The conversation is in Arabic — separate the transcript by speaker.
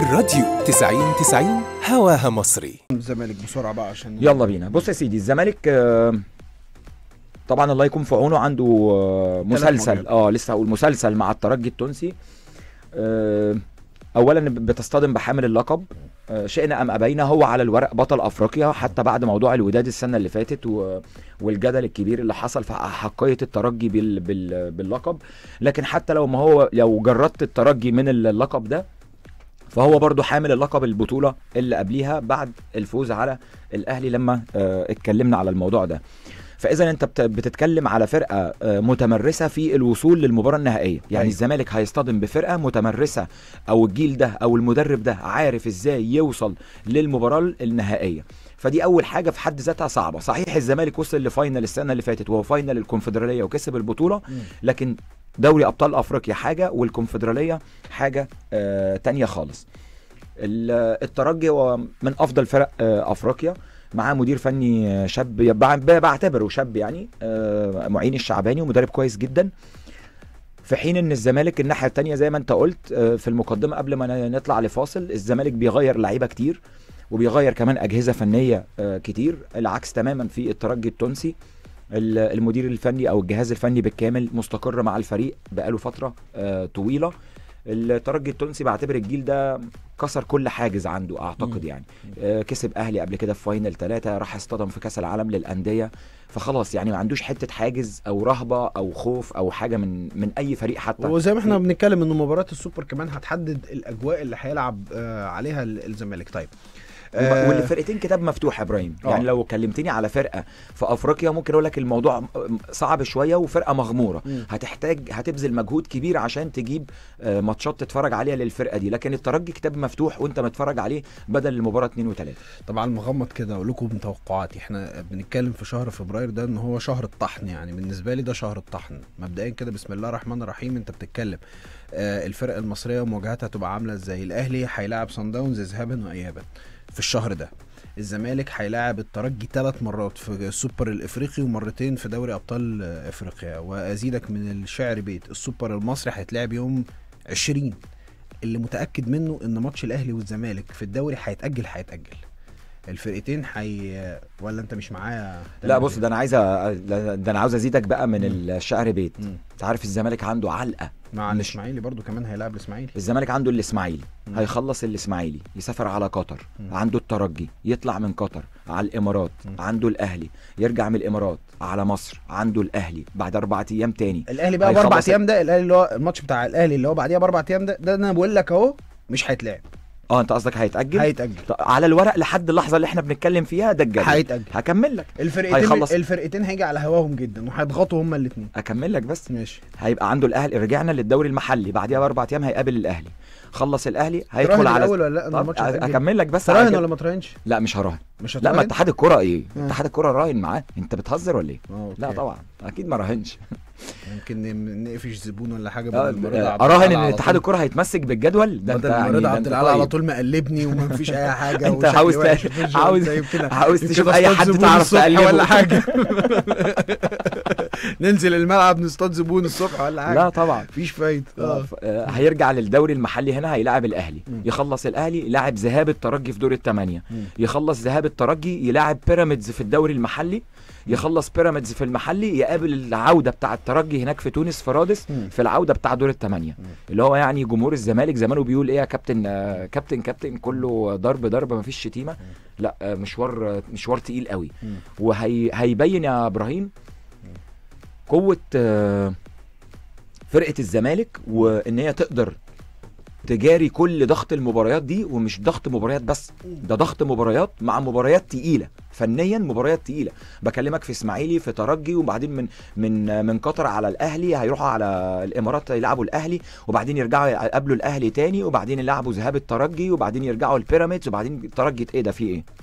Speaker 1: الراديو 90 90 هواها مصري
Speaker 2: الزمالك بسرعه بقى عشان يلا
Speaker 1: بينا بص يا سيدي الزمالك آه، طبعا الله يكون في عونه عنده آه، مسلسل اه لسه هقول مسلسل مع الترجي التونسي آه، اولا بتصطدم بحامل اللقب شئنا ام ابينا هو على الورق بطل افريقيا حتى بعد موضوع الوداد السنه اللي فاتت والجدل الكبير اللي حصل في احقيه الترجي باللقب لكن حتى لو ما هو لو جردت الترجي من اللقب ده فهو برضو حامل اللقب البطوله اللي قبليها بعد الفوز على الاهلي لما آه، اتكلمنا على الموضوع ده فاذا انت بتتكلم على فرقه آه، متمرسه في الوصول للمباراه النهائيه يعني أيوة. الزمالك هيصطدم بفرقه متمرسه او الجيل ده او المدرب ده عارف ازاي يوصل للمباراه النهائيه فدي اول حاجه في حد ذاتها صعبه صحيح الزمالك وصل لفاينل السنه اللي فاتت وهو فاينل الكونفدراليه وكسب البطوله لكن دوري ابطال افريقيا حاجه والكونفدراليه حاجه آه تانية خالص الترجي هو من افضل فرق آه افريقيا معاه مدير فني آه، شاب بعتبره شاب يعني آه معين الشعباني ومدرب كويس جدا في حين ان الزمالك الناحيه الثانيه زي ما انت قلت آه، في المقدمه قبل ما نطلع لفاصل الزمالك بيغير لعيبه كتير وبيغير كمان اجهزه فنيه آه، كتير العكس تماما في الترجي التونسي المدير الفني او الجهاز الفني بالكامل مستقر مع الفريق بقاله فتره آه، طويله الترجي التونسي بعتبر الجيل ده كسر كل حاجز عنده اعتقد يعني آه، كسب اهلي قبل كده في فاينل ثلاثة راح اصطدم في كاس العالم للانديه فخلاص يعني ما عندوش حته حاجز او رهبه او خوف او حاجه من من اي فريق حتى وزي ما احنا
Speaker 2: بنتكلم انه مباراه السوبر كمان هتحدد الاجواء اللي هيلعب آه، عليها الزمالك طيب
Speaker 1: آه، والفرقتين
Speaker 2: كتاب مفتوح يا ابراهيم آه. يعني لو
Speaker 1: كلمتني على فرقه في افريقيا ممكن اقول لك الموضوع صعب شويه وفرقه مغموره هتحتاج هتبذل مجهود كبير عشان تجيب آه، ماتشات تتفرج عليها للفرقه دي لكن الترجي كتاب
Speaker 2: مفتوح وانت متفرج عليه بدل المباراه 2 و3 طبعا مغمض كده اقول لكم توقعاتي احنا بنتكلم في شهر فبراير ده ان هو شهر الطحن يعني بالنسبه لي ده شهر الطحن مبدئيا كده بسم الله الرحمن الرحيم انت بتتكلم الفرق المصريه مواجهتها هتبقى عامله ازاي الاهلي هيلاعب سان داونز ذهابا وايابا في الشهر ده الزمالك هيلاعب الترجي ثلاث مرات في السوبر الافريقي ومرتين في دوري ابطال افريقيا وازيدك من الشعر بيت السوبر المصري هيتلعب يوم 20 اللي متاكد منه ان ماتش الاهلي والزمالك في الدوري هيتاجل هيتاجل الفرقتين حي ولا انت مش معايا لا بص ده
Speaker 1: انا عايز ده انا عاوز ازيدك بقى من الشعر بيت انت عارف الزمالك عنده علقه مع
Speaker 2: الاسماعيلي برضو كمان هيلعب الاسماعيلي
Speaker 1: الزمالك عنده الاسماعيلي هيخلص الاسماعيلي يسافر على قطر مم. عنده الترجي يطلع من قطر على الامارات مم. عنده الاهلي يرجع من الامارات على مصر عنده الاهلي بعد اربع ايام تاني الاهلي بقى باربع ايام
Speaker 2: ده الاهلي اللي هو الماتش بتاع الاهلي اللي هو بعديها باربع ايام ده ده انا بقول لك اهو مش هيتلعب
Speaker 1: اه انت قصدك هيتاجل هيتاجل على الورق لحد اللحظه اللي احنا بنتكلم فيها ده الجدل هيتاجل هكمل
Speaker 2: لك الفرقتين هيخلص. الفرقتين هيجي على هواهم جدا وهيضغطوا هما الاثنين اكمل لك بس ماشي
Speaker 1: هيبقى عنده الاهلي رجعنا للدوري المحلي بعديها باربع ايام هيقابل الاهلي خلص الاهلي هيدخل على الاول ولا لا طب اكمل لك بس تراهن ولا ما تراهنش لا مش هراهن مش هتراهن لا ما اتحاد الكوره ايه اتحاد الكوره راهن معاه انت بتهزر ولا ايه آه، لا طبعا اكيد ما راهنش يمكن نقفش زبون ولا حاجه آه، بدل ما آه، اراهن ان اتحاد الكوره هيتمسك بالجدول ده انت يعني رضا عبد العال على طيب.
Speaker 2: طول مقلبني وما فيش اي حاجه انت عاوز عاوز عاوز تشوف اي حد تعرف تقلبه ولا حاجه ننزل الملعب نصطاد زبون الصبح ولا
Speaker 1: حاجه لا طبعا مفيش فايده آه،, آه. هيرجع للدوري المحلي هنا هيلاعب الاهلي مم. يخلص الاهلي يلاعب ذهاب الترجي في دور الثمانيه يخلص ذهاب الترجي يلاعب بيراميدز في الدوري المحلي يخلص بيراميدز في المحلي يقابل العوده بتاع الترجي هناك في تونس في رادس في العوده بتاع دور الثمانيه اللي هو يعني جمهور الزمالك زمانه بيقول ايه يا كابتن آه كابتن كابتن كله ضرب ضرب مفيش شتيمه لا آه مشوار آه، مشوار تقيل قوي وهيبين وهي يا ابراهيم قوه آه، فرقه الزمالك وان هي تقدر تجاري كل ضغط المباريات دي ومش ضغط مباريات بس ده ضغط مباريات مع مباريات تقيله فنيا مباريات تقيله بكلمك في اسماعيلي في ترجي وبعدين من من من قطر على الاهلي هيروحوا على الامارات يلعبوا الاهلي وبعدين يرجعوا يقابلوا الاهلي تاني وبعدين يلعبوا ذهاب الترجي وبعدين يرجعوا البيراميدز وبعدين الترجي ايه ده في ايه